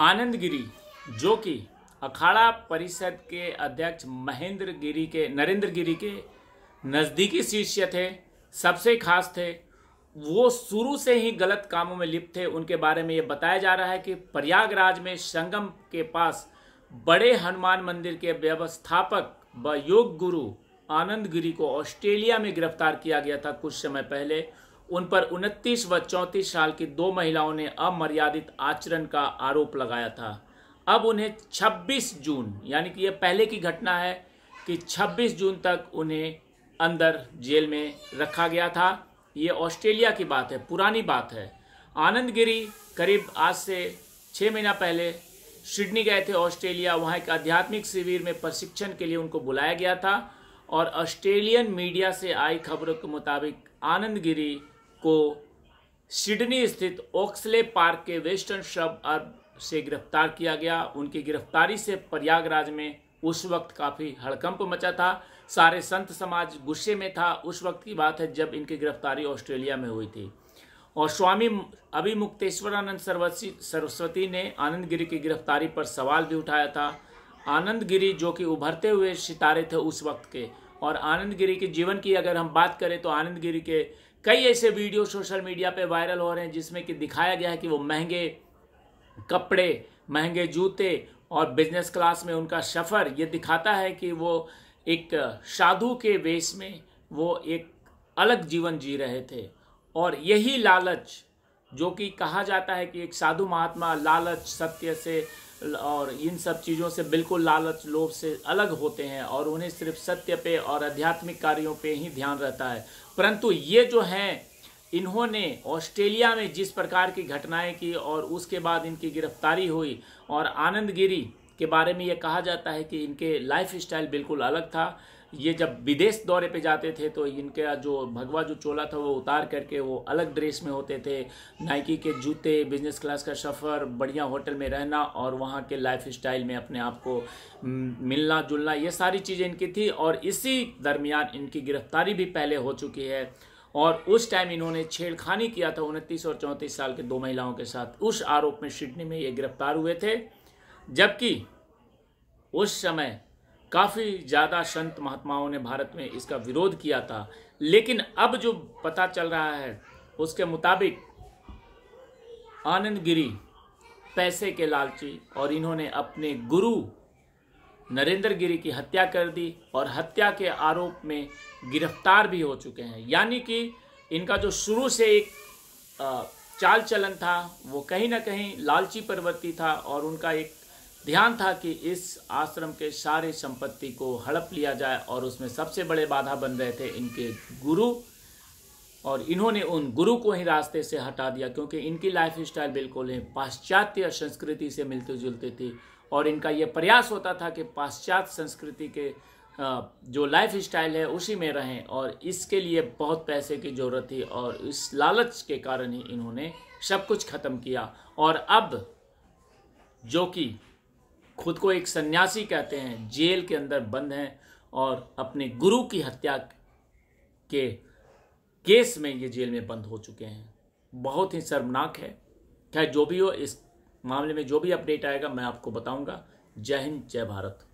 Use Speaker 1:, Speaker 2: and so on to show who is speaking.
Speaker 1: आनंद गिरी जो कि अखाड़ा परिषद के अध्यक्ष महेंद्र गिरी के नरेंद्र गिरी के नज़दीकी शिष्य थे सबसे खास थे वो शुरू से ही गलत कामों में लिप्त थे उनके बारे में ये बताया जा रहा है कि प्रयागराज में संगम के पास बड़े हनुमान मंदिर के व्यवस्थापक व योग गुरु आनंद गिरी को ऑस्ट्रेलिया में गिरफ्तार किया गया था कुछ समय पहले उन पर उनतीस व चौंतीस साल की दो महिलाओं ने अमर्यादित आचरण का आरोप लगाया था अब उन्हें 26 जून यानी कि यह पहले की घटना है कि 26 जून तक उन्हें अंदर जेल में रखा गया था ये ऑस्ट्रेलिया की बात है पुरानी बात है आनंद गिरी करीब आज से छः महीना पहले सिडनी गए थे ऑस्ट्रेलिया वहाँ एक आध्यात्मिक शिविर में प्रशिक्षण के लिए उनको बुलाया गया था और ऑस्ट्रेलियन मीडिया से आई खबरों के मुताबिक आनंद गिरी को सिडनी स्थित ओक्सले पार्क के वेस्टर्न शब अरब से गिरफ्तार किया गया उनकी गिरफ्तारी से प्रयागराज में उस वक्त काफ़ी हड़कंप मचा था सारे संत समाज गुस्से में था उस वक्त की बात है जब इनकी गिरफ्तारी ऑस्ट्रेलिया में हुई थी और स्वामी अभिमुक्तेश्वरानंद सरस्वती सरस्वती ने आनंद गिरी की गिरफ्तारी पर सवाल भी उठाया था आनंद गिरी जो कि उभरते हुए सितारे थे उस वक्त के और आनंद गिरी के जीवन की अगर हम बात करें तो आनंद गिरी के कई ऐसे वीडियो सोशल मीडिया पे वायरल हो रहे हैं जिसमें कि दिखाया गया है कि वो महंगे कपड़े महंगे जूते और बिजनेस क्लास में उनका सफ़र ये दिखाता है कि वो एक साधु के वेश में वो एक अलग जीवन जी रहे थे और यही लालच जो कि कहा जाता है कि एक साधु महात्मा लालच सत्य से और इन सब चीज़ों से बिल्कुल लालच लोभ से अलग होते हैं और उन्हें सिर्फ सत्य पे और आध्यात्मिक कार्यों पे ही ध्यान रहता है परंतु ये जो हैं इन्होंने ऑस्ट्रेलिया में जिस प्रकार की घटनाएं की और उसके बाद इनकी गिरफ्तारी हुई और आनंदगिरी के बारे में ये कहा जाता है कि इनके लाइफ स्टाइल बिल्कुल अलग था ये जब विदेश दौरे पे जाते थे तो इनका जो भगवा जो चोला था वो उतार करके वो अलग ड्रेस में होते थे नाइकी के जूते बिजनेस क्लास का सफ़र बढ़िया होटल में रहना और वहाँ के लाइफ स्टाइल में अपने आप को मिलना जुलना ये सारी चीज़ें इनकी थी और इसी दरमियान इनकी गिरफ्तारी भी पहले हो चुकी है और उस टाइम इन्होंने छेड़खानी किया था उनतीस और चौंतीस साल के दो महिलाओं के साथ उस आरोप में सिडनी में ये गिरफ्तार हुए थे जबकि उस समय काफ़ी ज़्यादा संत महात्माओं ने भारत में इसका विरोध किया था लेकिन अब जो पता चल रहा है उसके मुताबिक आनंद गिरी पैसे के लालची और इन्होंने अपने गुरु नरेंद्र गिरी की हत्या कर दी और हत्या के आरोप में गिरफ्तार भी हो चुके हैं यानी कि इनका जो शुरू से एक चाल चलन था वो कहीं ना कहीं लालची परवर्ती था और उनका एक ध्यान था कि इस आश्रम के सारे संपत्ति को हड़प लिया जाए और उसमें सबसे बड़े बाधा बन रहे थे इनके गुरु और इन्होंने उन गुरु को ही रास्ते से हटा दिया क्योंकि इनकी लाइफ स्टाइल बिल्कुल ही पाश्चात्य संस्कृति से मिलते जुलती थी और इनका ये प्रयास होता था कि पाश्चात्य संस्कृति के जो लाइफ स्टाइल है उसी में रहें और इसके लिए बहुत पैसे की ज़रूरत थी और इस लालच के कारण ही इन्होंने सब कुछ ख़त्म किया और अब जो कि खुद को एक सन्यासी कहते हैं जेल के अंदर बंद हैं और अपने गुरु की हत्या के केस में ये जेल में बंद हो चुके हैं बहुत ही शर्मनाक है क्या जो भी हो इस मामले में जो भी अपडेट आएगा मैं आपको बताऊंगा जय हिंद जय भारत